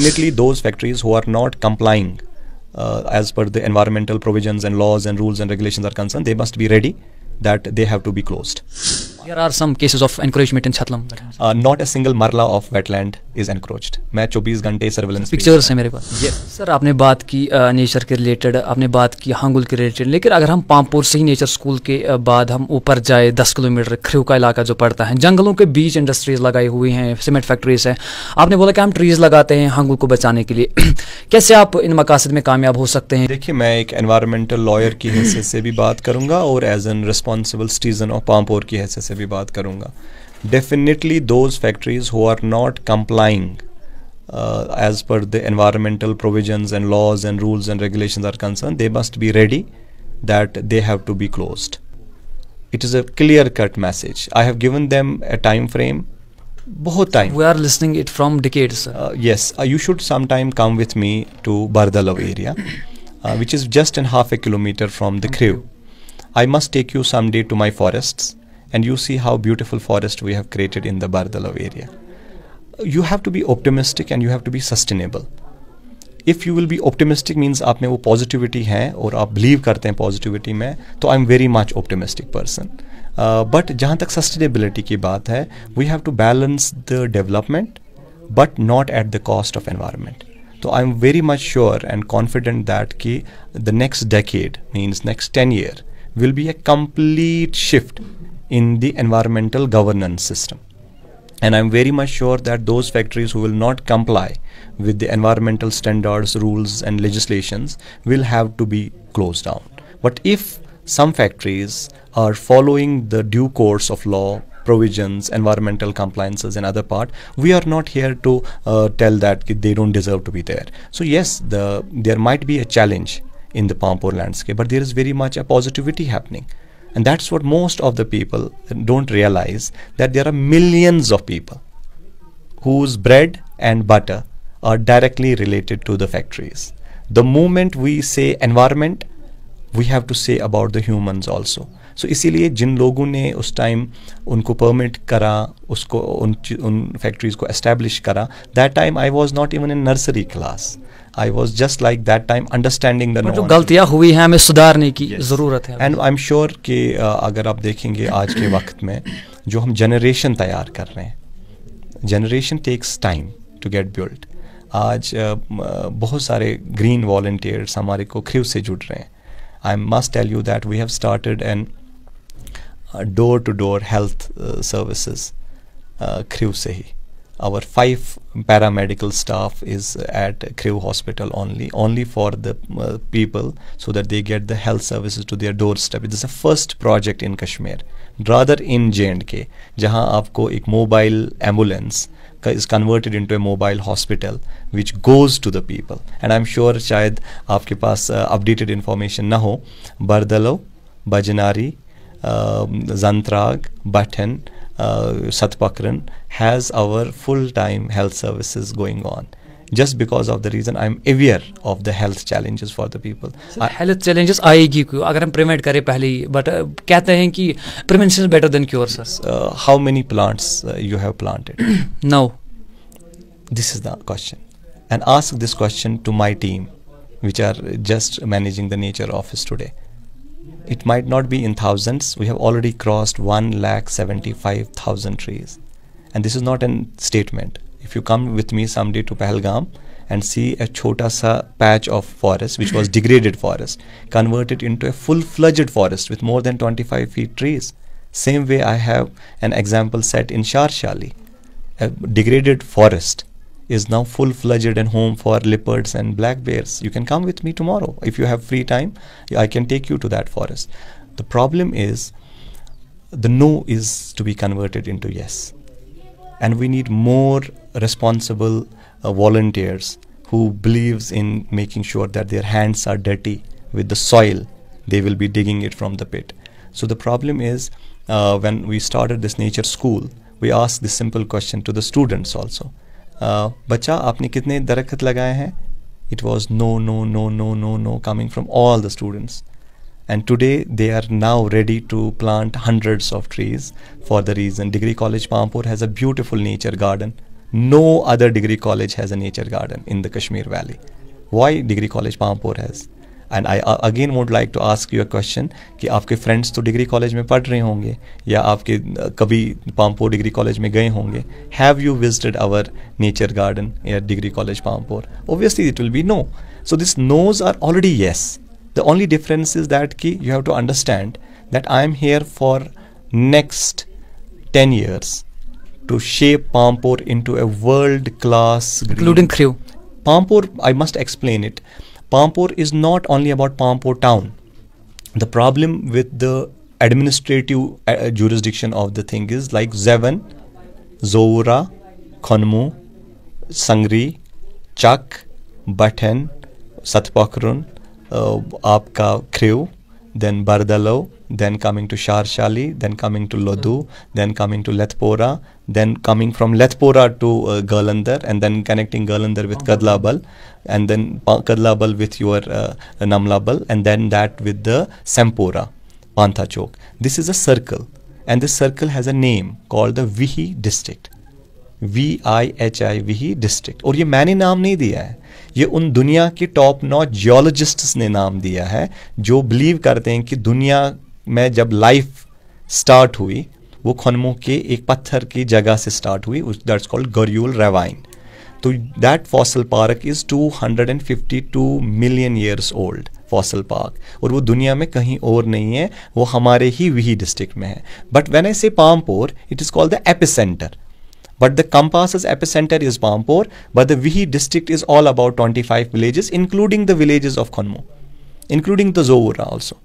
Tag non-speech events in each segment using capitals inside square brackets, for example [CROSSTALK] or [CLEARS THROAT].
definitely those factories who are not complying uh, as per the environmental provisions and laws and rules and regulations are concerned, they must be ready that they have to be closed. There are some cases of encroachment in Chatlam. Uh, not a single marla of wetland is encroached. मैं 24 घंटे surveillance pictures हैं मेरे पास yes. Sir आपने बात की nature uh, के related आपने बात की हांगुल के रिलेटेड लेकिन अगर हम पामपुर से ही नेचर स्कूल के uh, बाद हम ऊपर जाए 10 किलोमीटर ख्रू का इलाका जो पड़ता है जंगलों के बीच इंडस्ट्रीज लगाई हुई हैं सीमेंट फैक्ट्रीज हैं आपने बोला कि हम ट्रीज लगाते हैं हांगुल को बचाने के लिए [CLEARS THROAT] कैसे आप इन मकासद में कामयाब हो सकते हैं देखिए मैं एक एनवायरमेंटल लॉयर की हैसियत से भी बात करूंगा और as an responsible citizen of Pampore की हैसियत से से भी बात करूँगा definitely those factories who are not complying as per the environmental provision and laws and rules and regulation are concern they must be ready that they have to be closed it is a clear cut message I have given them a time frame बहुत time we are listening it from decades yes you should some time come with me to बर्दलव area which is just and half a kilometre from the karewa I must take you some day to my forests and you see how beautiful forest we have created in the Bardalov area. You have to be optimistic and you have to be sustainable. If you will be optimistic means aap mein wo positivity hai aur aap believe karte hain positivity mein, to I'm very much optimistic person. Uh, but jahan tak sustainability ki baat hai, we have to balance the development but not at the cost of environment. So I'm very much sure and confident that ki the next decade means next 10 year will be a complete shift in the environmental governance system. And I'm very much sure that those factories who will not comply with the environmental standards, rules, and legislations will have to be closed down. But if some factories are following the due course of law, provisions, environmental compliances and other part, we are not here to uh, tell that they don't deserve to be there. So yes, the, there might be a challenge in the Pampur landscape, but there is very much a positivity happening. And that's what most of the people don't realize that there are millions of people whose bread and butter are directly related to the factories. The moment we say environment, we have to say about the humans also so इसीलिए जिन लोगों ने उस time उनको permit करा उसको उन उन फैक्ट्रीज़ को एस्टेब्लिश करा that time I was not even in nursery class I was just like that time understanding the जो गलतियाँ हुई हैं हमें सुधारने की yes. ज़रूरत है एंड आई एम श्योर कि अगर आप देखेंगे आज के वक्त में जो हम जनरेशन तैयार कर रहे हैं generation takes time to get build आज बहुत सारे ग्रीन वॉल्टियर्स हमारे को ख्रीव से जुड़ रहे हैं I must tell you that we have started an door to door health uh, services uh, Crew Sehi. Our five paramedical staff is at Crew Hospital only, only for the uh, people so that they get the health services to their doorstep. It is the first project in Kashmir, rather in J&K, जहाँ आपको mobile ambulance is converted into a mobile hospital which goes to the people and i'm sure shayad aapke paas uh, updated information na ho bardalo bajnari uh, zantrag button uh, satpakran has our full time health services going on just because of the reason I'm aware of the health challenges for the people. health challenges आएगी क्यों अगर हम prevent करें but uh, कहते हैं prevention is better than cure sir. Uh, how many plants uh, you have planted? [CLEARS THROAT] no. This is the question and ask this question to my team which are just managing the nature office today. It might not be in thousands. We have already crossed 1,75,000 trees. And this is not a statement if you come with me someday to Pahalgam and see a chota sa patch of forest, which was [LAUGHS] degraded forest, converted into a full-fledged forest with more than 25 feet trees. Same way I have an example set in Sharshali. A degraded forest is now full-fledged and home for leopards and black bears. You can come with me tomorrow. If you have free time, I can take you to that forest. The problem is the no is to be converted into yes. And we need more responsible uh, volunteers who believes in making sure that their hands are dirty with the soil they will be digging it from the pit so the problem is uh, when we started this nature school we asked this simple question to the students also Bacha, uh, आपने कितने darakhat लगाए हैं it was no no no no no no coming from all the students and today they are now ready to plant hundreds of trees for the reason degree college pampur has a beautiful nature garden no other degree college has a nature garden in the kashmir valley why degree college pampur has and i uh, again would like to ask you a question ki aapke friends to degree college mein pad rahe honge ya have you visited our nature garden at degree college pampur obviously it will be no so these no's are already yes the only difference is that you have to understand that i am here for next 10 years to shape Pampur into a world class. Including Crew. Pampur, I must explain it. Pampur is not only about Pampur town. The problem with the administrative uh, uh jurisdiction of the thing is like Zevan, Zoura, Khonmu, Sangri, Chak, Batten, Satpakrun, uh, आपका then then then coming to Sharshali, then coming to Lodhu, then coming to Lethpora, then coming from Lethpora to uh, Galandar, and then connecting Galandar with Kadlabal, and then Kadlabal with your uh, Namlabal, and then that with the Sempora, Panthachok. This is a circle, and this circle has a name called the Vihi district. V-I-H-I, Vihi district. और ये मैंने नाम नहीं दिया है ये उन दुनिया के टॉप नॉट जियोलॉजिस्ट्स ने नाम दिया है जो बिलीव करते हैं कि दुनिया में जब लाइफ स्टार्ट हुई वो खनमो के एक पत्थर की जगह से स्टार्ट हुई दैट्स कॉल्ड गरियल रेवाइन तो that fossil park is 252 million years old fossil park और वो दुनिया में कहीं और नहीं है वो हमारे ही वही डिस्ट्रिक्ट में है but when I say Pampore it is called the epicentre But the Kampas's epicenter is Pampore, but the Vihi district is all about 25 villages, including the villages of Konmo, including the Zowura also.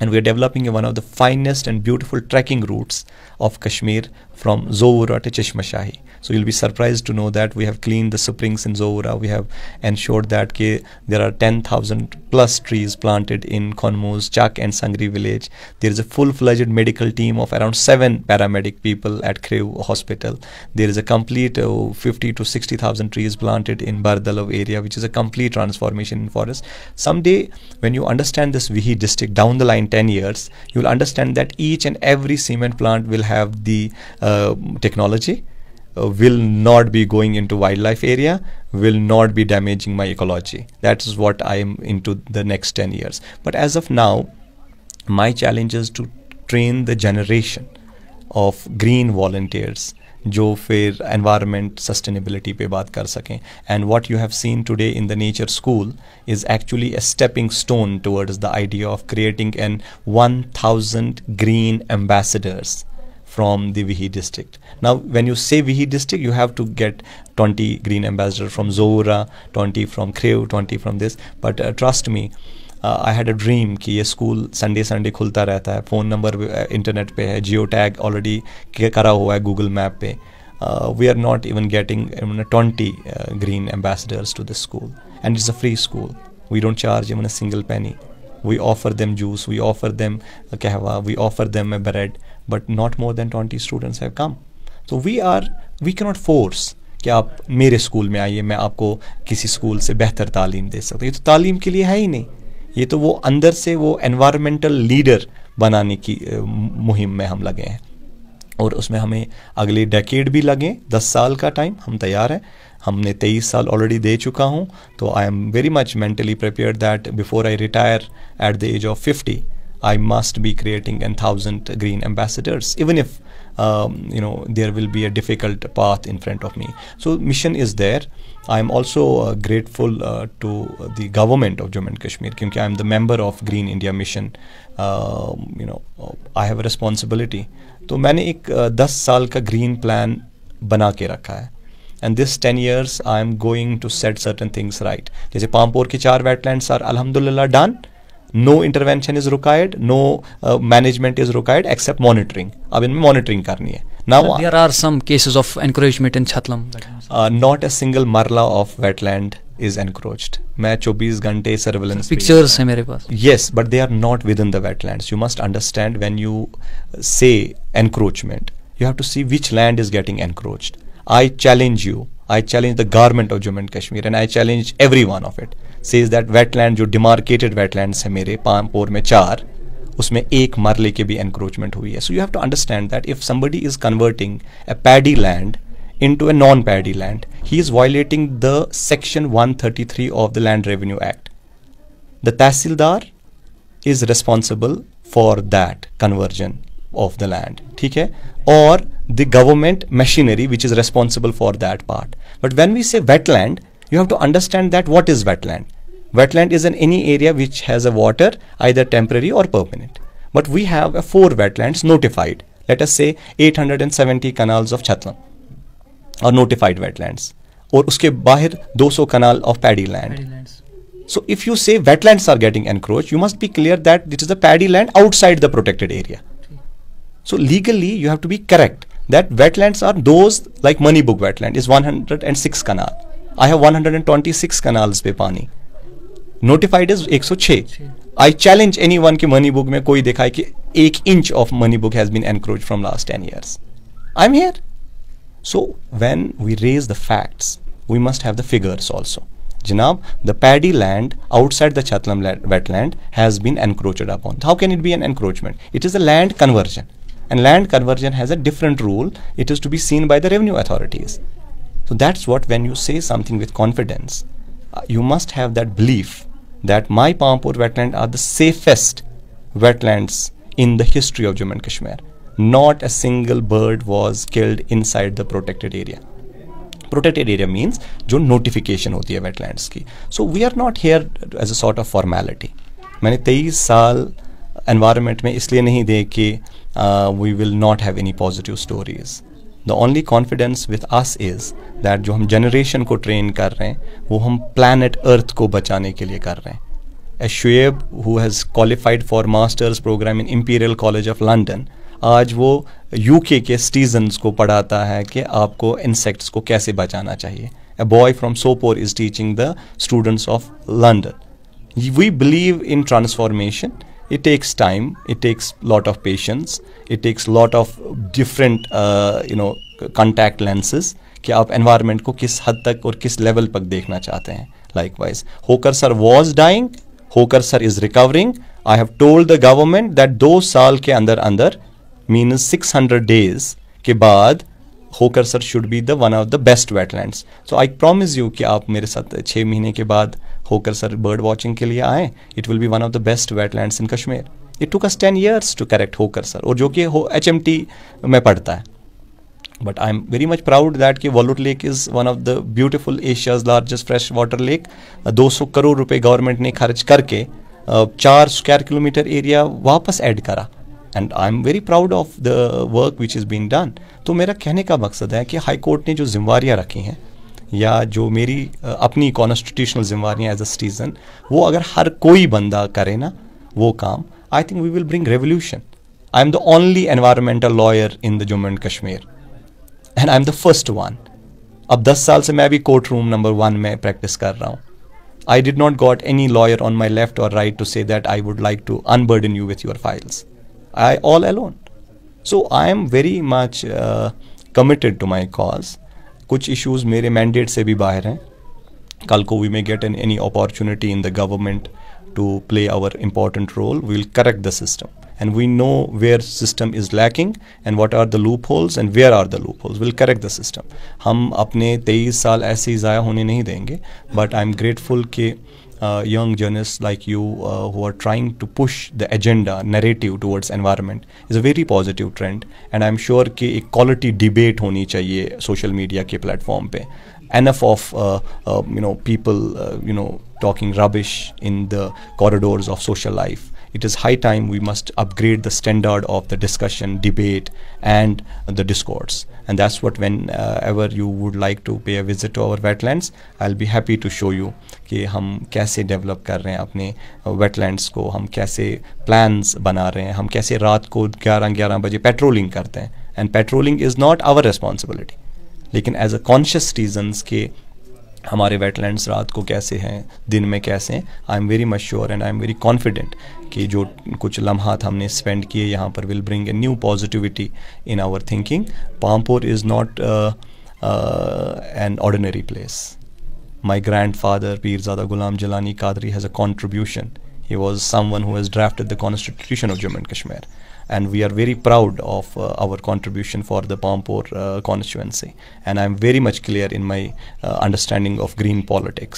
and we are developing one of the finest and beautiful trekking routes of Kashmir from Zowura to Chishma Shahi. So you'll be surprised to know that we have cleaned the springs in Zoura. We have ensured that ke, there are 10,000 plus trees planted in Konmos, Chak and Sangri village. There is a full-fledged medical team of around seven paramedic people at Krew Hospital. There is a complete uh, 50 to 60,000 trees planted in Bardalov area, which is a complete transformation in forest. Someday, when you understand this Vihi district down the line 10 years, you will understand that each and every cement plant will have the uh, technology uh, will not be going into wildlife area will not be damaging my ecology that is what i am into the next 10 years but as of now my challenge is to train the generation of green volunteers jo fir environment sustainability pe baat kar sakein. and what you have seen today in the nature school is actually a stepping stone towards the idea of creating an 1000 green ambassadors from the Vihi district. Now, when you say Vihi district, you have to get 20 green ambassadors from Zora, 20 from Kreu, 20 from this. But uh, trust me, uh, I had a dream that this school Sunday Sunday khulta rehta hai. Phone number uh, internet pe hai. Geotag already kara hua Google Map we are not even getting even 20 green ambassadors to this school. And it's a free school. We don't charge even a single penny. We offer them juice. We offer them a We offer them a bread. But not more than twenty students have come So we are we cannot force कि आप मेरे school में आइए मैं आपको किसी school से बेहतर तालीम दे सकता ये तो तालीम के लिए है ही नहीं ये तो वो अंदर से वो एनवायरमेंटल लीडर बनाने की मुहिम में हम लगे हैं और उसमें हमें अगले डेकेड भी लगे दस साल का टाइम हम तैयार हैं हमने तेईस साल ऑलरेडी दे चुका हूँ तो I am very much mentally prepare that before I retire at the age of fifty I must be creating a thousand green ambassadors, even if um, you know there will be a difficult path in front of me. So mission is there. I am also uh, grateful uh, to the government of Jammu and Kashmir because I am the member of Green India Mission. Uh, you know, I have a responsibility. So मैंने एक uh, दस a का green plan बना के रखा है and this ten years I am going to set certain things right जैसे पामपोर की चार वेटलैंड्स आर अलहमदिल्ला done no intervention is required no management is required except monitoring अब इनमें मॉनिटरिंग करनी है now there are some cases of encroachment in Chatlam not a single marla of wetland is encroached मैं 24 घंटे सर्वेलेंस पिक्चर्स है मेरे पास yes but they are not with in the wetlands you must understand when you say encroachment you have to see which land is getting encroached I challenge you. I challenge the government of Jammu and Kashmir and I challenge everyone of it. Says that wetland जो demarcated wetlands है मेरे पामपोर me चार उसमें एक मरले के भी encroachment हुई है So you have to understand that if somebody is converting a paddy land into a non paddy land, he is violating the section 133 of the Land Revenue Act. The Tahsildar is responsible for that conversion of the land okay, or the government machinery which is responsible for that part but when we say wetland you have to understand that what is wetland wetland is in any area which has a water either temporary or permanent but we have a four wetlands notified let us say 870 canals of Chatlam are notified wetlands or उसके bahir 200 canal of paddy land. so if you say wetlands are getting encroached you must be clear that it is the paddy land outside the protected area so legally, you have to be correct that wetlands are those like Manibug wetland is 106 canal. I have 126 canals पे pani. Notified is 106. I challenge anyone कि Manibug में कोई देखा है कि एक inch of Manibug has been encroached from last 10 years. I'm here. So when we raise the facts, we must have the figures also. Janab, the paddy land outside the Chatlam wetland has been encroached upon. How can it be an encroachment? It is a land conversion. And land conversion has a different rule. It is to be seen by the revenue authorities. So that's what when you say something with confidence, uh, you must have that belief that my Pampur wetland are the safest wetlands in the history of Jammu and Kashmir. Not a single bird was killed inside the protected area. Protected area means jo notification hoti hai wetlands ki. So we are not here as a sort of formality. मैंने 23 साल environment में इसलिए नहीं दिए कि uh, we will not have any positive stories the only confidence with us is that जो हम generation को ट्रेन कर रहे हैं वो हम प्लानट अर्थ को बचाने के लिए कर रहे हैं a Shoaib who has qualified for masters programme in Imperial College of London आज वो यूके के स्टीजन्स को पढ़ाता है कि आपको इंसेक्ट्स को कैसे बचाना चाहिए a boy from Sopore is teaching the students of London we believe in transformation it takes time it takes a lot of patience it takes a lot of different uh, you know contact lenses कि आप environment को किस हद तक और किस level पर देखना चाहते हैं likewise Hokersar was dying Hokersar is recovering I have told the government that दो साल के अंदर अंदर मीन सिक्स हंड्रेड डेज के बाद Hokersar should be the one of the best wetlands so I promise you कि आप मेरे साथ छः महीने के बाद होकर सर बर्ड वॉचिंग के लिए आएँ it will be one of the best wetlands in Kashmir it took us ten years to correct Hokersar और जो कि हो एच में पढ़ता है but I am very much proud that कि Wular lake is one of the beautiful Asia's largest fresh water lake दो सौ करोड़ रुपए गवर्नमेंट ने खर्च करके चार स्क्वायर किलोमीटर एरिया वापस ऐड करा and I am very proud of the work which is been done तो मेरा कहने का मकसद है कि हाई कोर्ट ने जो जिम्मेवारियाँ रखी हैं या जो मेरी अपनी कॉन्स्टिट्यूशनल जिम्मेवारियाँ एज अ सिटीज़न वो अगर हर कोई बंदा करे ना वो काम I think we will bring revolution I am the only environmental lawyer in the Jammu and Kashmir and I am the first one अब दस साल से मैं भी कोर्ट रूम नंबर वन में प्रैक्टिस कर रहा हूँ I did not got any lawyer on my left और right to say that I would like to unburden you with your files I all alone. So I am very much committed to my cause कुछ issues मेरे mandate से भी बाहर हैं कल को we may get an any opportunity in the government to play our important role will correct the system and we know where system is lacking and what are the loopholes and where are the loopholes will correct the system हम अपने तेईस साल ऐसे ही ज़ाया होने नहीं देंगे but I am grateful के uh, young journalists like you uh, who are trying to push the agenda narrative towards environment is a very positive trend and i'm sure कि a quality debate होनी चाहिए social media के platform enough of uh, uh, you know people uh, you know talking rubbish in the corridors of social life it is high time we must upgrade the standard of the discussion, debate, and the discourse. And that's what whenever you would like to pay a visit to our wetlands, I'll be happy to show you that we are developing our wetlands. We are wetlands को हम कैसे plans बना रहे हैं हम कैसे रात को 11-11 बजे पेट्रोलिंग करते हैं and patrolling is not our responsibility लेकिन एज हमारे वेटलैंड्स रात को कैसे हैं दिन में कैसे हैं I am very much sure and I am very confident कि जो कुछ लम्हा हमने स्पेंड किए यहाँ पर will bring a new positivity in our thinking Pampore is not an ordinary place my grandfather Peerzada Ghulam Jilani Qadri has a contribution he was someone who's draft the constitution of Jammu and Kashmir and we are very proud of uh, our contribution for the Pampore uh, constituency. And I'm very much clear in my uh, understanding of green politics.